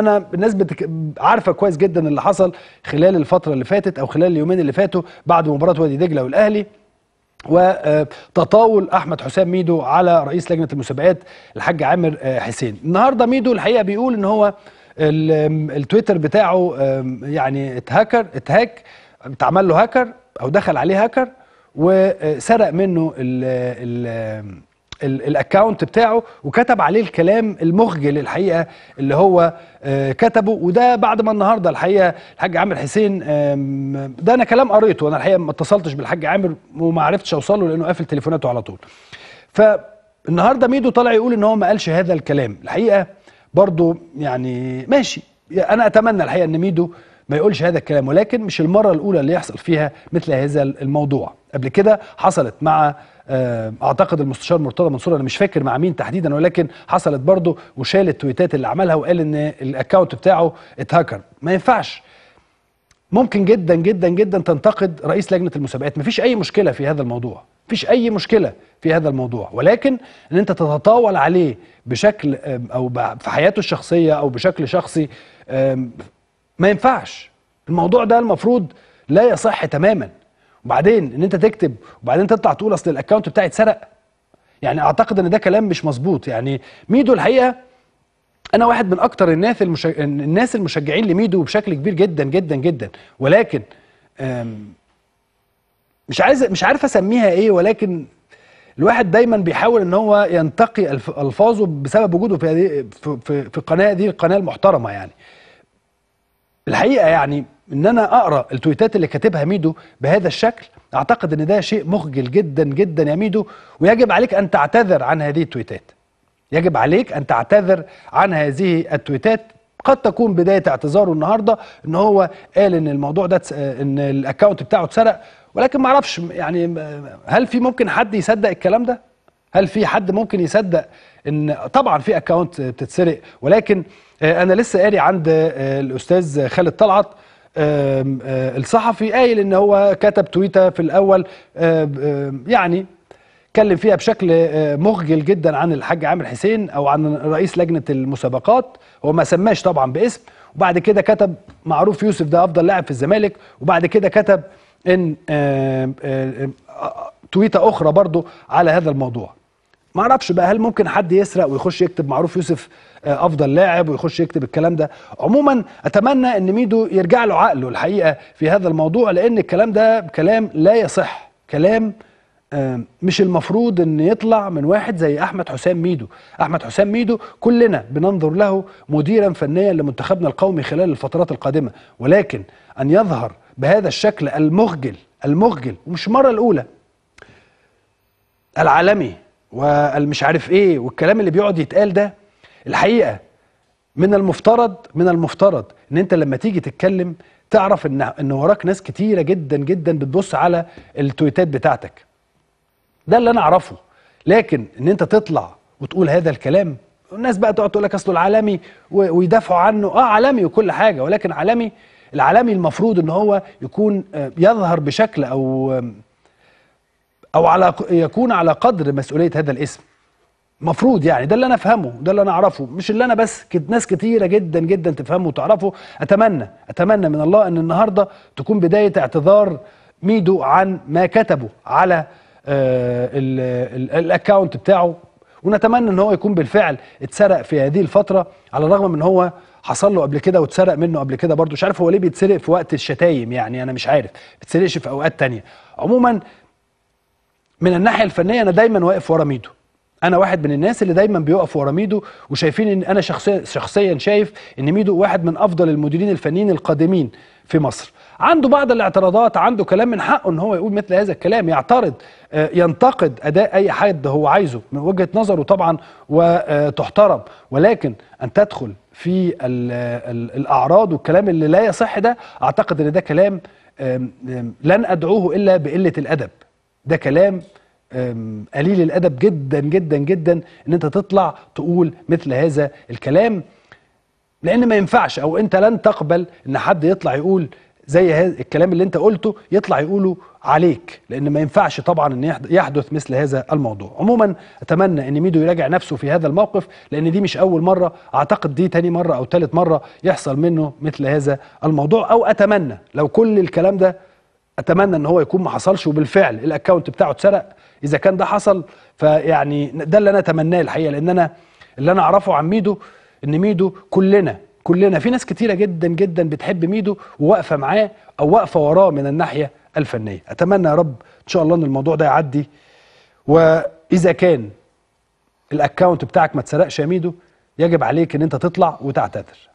انا الناس بتك... عارفه كويس جدا اللي حصل خلال الفتره اللي فاتت او خلال اليومين اللي فاتوا بعد مباراه وادي دجله والاهلي وتطاول آه، احمد حسام ميدو على رئيس لجنه المسابقات الحاج عامر آه، حسين النهارده ميدو الحقيقه بيقول ان هو التويتر بتاعه يعني اتهكر اتهك اتعمل له هاكر او دخل عليه هاكر وسرق منه ال الاكونت بتاعه وكتب عليه الكلام المخجل الحقيقه اللي هو آه، كتبه وده بعد ما النهارده الحقيقه الحاج عامر حسين ده انا كلام قريته انا الحقيقه ما اتصلتش بالحاج عامر وما عرفتش اوصل له لانه قافل تليفوناته على طول فالنهارده ميدو طالع يقول ان هو ما قالش هذا الكلام الحقيقه برضو يعني ماشي انا اتمنى الحقيقه ان ميدو ما يقولش هذا الكلام ولكن مش المره الاولى اللي يحصل فيها مثل هذا الموضوع قبل كده حصلت مع آه، اعتقد المستشار مرتضى منصور انا مش فاكر مع مين تحديدا ولكن حصلت برضه وشال التويتات اللي عملها وقال ان الاكونت بتاعه اتهكر ما ينفعش ممكن جدا جدا جدا تنتقد رئيس لجنه المسابقات مفيش اي مشكله في هذا الموضوع مفيش اي مشكله في هذا الموضوع ولكن ان انت تتطاول عليه بشكل او في حياته الشخصيه او بشكل شخصي ما ينفعش الموضوع ده المفروض لا يصح تماما وبعدين ان انت تكتب وبعدين تطلع تقول اصل الاكونت بتاعي اتسرق يعني اعتقد ان ده كلام مش مظبوط يعني ميدو الحقيقه انا واحد من اكتر الناس الناس المشجعين لميدو بشكل كبير جدا جدا جدا ولكن مش عايز مش عارف اسميها ايه ولكن الواحد دايما بيحاول ان هو ينتقي الفاظه بسبب وجوده في في في القناه دي القناه المحترمه يعني الحقيقه يعني ان انا اقرا التويتات اللي كاتبها ميدو بهذا الشكل اعتقد ان ده شيء مخجل جدا جدا يا ميدو ويجب عليك ان تعتذر عن هذه التويتات يجب عليك ان تعتذر عن هذه التويتات قد تكون بدايه اعتذاره النهارده ان هو قال ان الموضوع ده ان الاكونت بتاعه اتسرق ولكن ما اعرفش يعني هل في ممكن حد يصدق الكلام ده هل في حد ممكن يصدق ان طبعا في اكونت بتتسرق ولكن آه، انا لسه قاري عند آه، الاستاذ خالد طلعت آه، الصحفي قايل ان هو كتب تويته في الاول يعني اتكلم فيها بشكل مخجل جدا عن الحاج عامر حسين او عن رئيس لجنه المسابقات هو ما سماش طبعا باسم وبعد كده كتب معروف يوسف ده افضل لاعب في الزمالك وبعد كده كتب ان تويته اخرى برضو على هذا الموضوع ما اعرفش بقى هل ممكن حد يسرق ويخش يكتب معروف يوسف آه، افضل لاعب ويخش يكتب الكلام ده عموما اتمنى ان ميدو يرجع له عقله الحقيقه في هذا الموضوع لان الكلام ده كلام لا يصح كلام مش المفروض ان يطلع من واحد زي احمد حسام ميدو احمد حسام ميدو كلنا بننظر له مديرا فنيا لمنتخبنا القومي خلال الفترات القادمه ولكن ان يظهر بهذا الشكل المخجل المخجل ومش المره الاولى العالمي والمش عارف ايه والكلام اللي بيقعد يتقال ده الحقيقه من المفترض من المفترض ان انت لما تيجي تتكلم تعرف ان ان وراك ناس كتيره جدا جدا بتبص على التويتات بتاعتك ده اللي انا اعرفه لكن ان انت تطلع وتقول هذا الكلام الناس بقى تقعد تقول لك اصله العالمي ويدافعوا عنه اه عالمي وكل حاجه ولكن عالمي العالمي المفروض ان هو يكون آه، يظهر بشكل او او على يكون على قدر مسؤوليه هذا الاسم مفروض يعني ده اللي انا افهمه ده اللي انا اعرفه مش اللي انا بس كت ناس كتيره جدا جدا تفهمه وتعرفه اتمنى اتمنى من الله ان النهارده تكون بدايه اعتذار ميدو عن ما كتبه على آه، الاكونت بتاعه ونتمنى ان هو يكون بالفعل اتسرق في هذه الفتره على الرغم من هو حصل له قبل كده واتسرق منه قبل كده برضه مش عارف هو ليه بيتسرق في وقت الشتايم يعني انا مش عارف بيتسرقش في اوقات تانية عموما من الناحيه الفنيه انا دايما واقف ورا ميدو انا واحد من الناس اللي دايما بيقف ورا ميدو وشايفين ان انا شخصيا شخصيا شايف ان ميدو واحد من افضل المديرين الفنيين القادمين في مصر عنده بعض الاعتراضات عنده كلام من حقه ان هو يقول مثل هذا الكلام يعترض آه، ينتقد اداء اي حد هو عايزه من وجهه نظره طبعا وتحترم ولكن ان تدخل في الاعراض والكلام اللي لا يصح ده اعتقد ان ده كلام لن ادعوه الا بقله الادب ده كلام قليل الادب جدا جدا جدا ان انت تطلع تقول مثل هذا الكلام لان ما ينفعش او انت لن تقبل ان حد يطلع يقول زي الكلام اللي انت قلته يطلع يقوله عليك لان ما ينفعش طبعا ان يحدث مثل هذا الموضوع عموما اتمنى ان ميدو يراجع نفسه في هذا الموقف لان دي مش اول مره اعتقد دي تاني مره او تالت مره يحصل منه مثل هذا الموضوع او اتمنى لو كل الكلام ده اتمنى ان هو يكون ما حصلش وبالفعل الاكونت بتاعه اتسرق اذا كان ده حصل فيعني ده اللي انا اتمناه الحقيقه لان انا اللي انا اعرفه عن ميدو ان ميدو كلنا كلنا في ناس كتيره جدا جدا بتحب ميدو وواقفه معاه او واقفه وراه من الناحيه الفنيه اتمنى يا رب ان شاء الله ان الموضوع ده يعدي واذا كان الاكونت بتاعك ما اتسرقش يا ميدو يجب عليك ان انت تطلع وتعتذر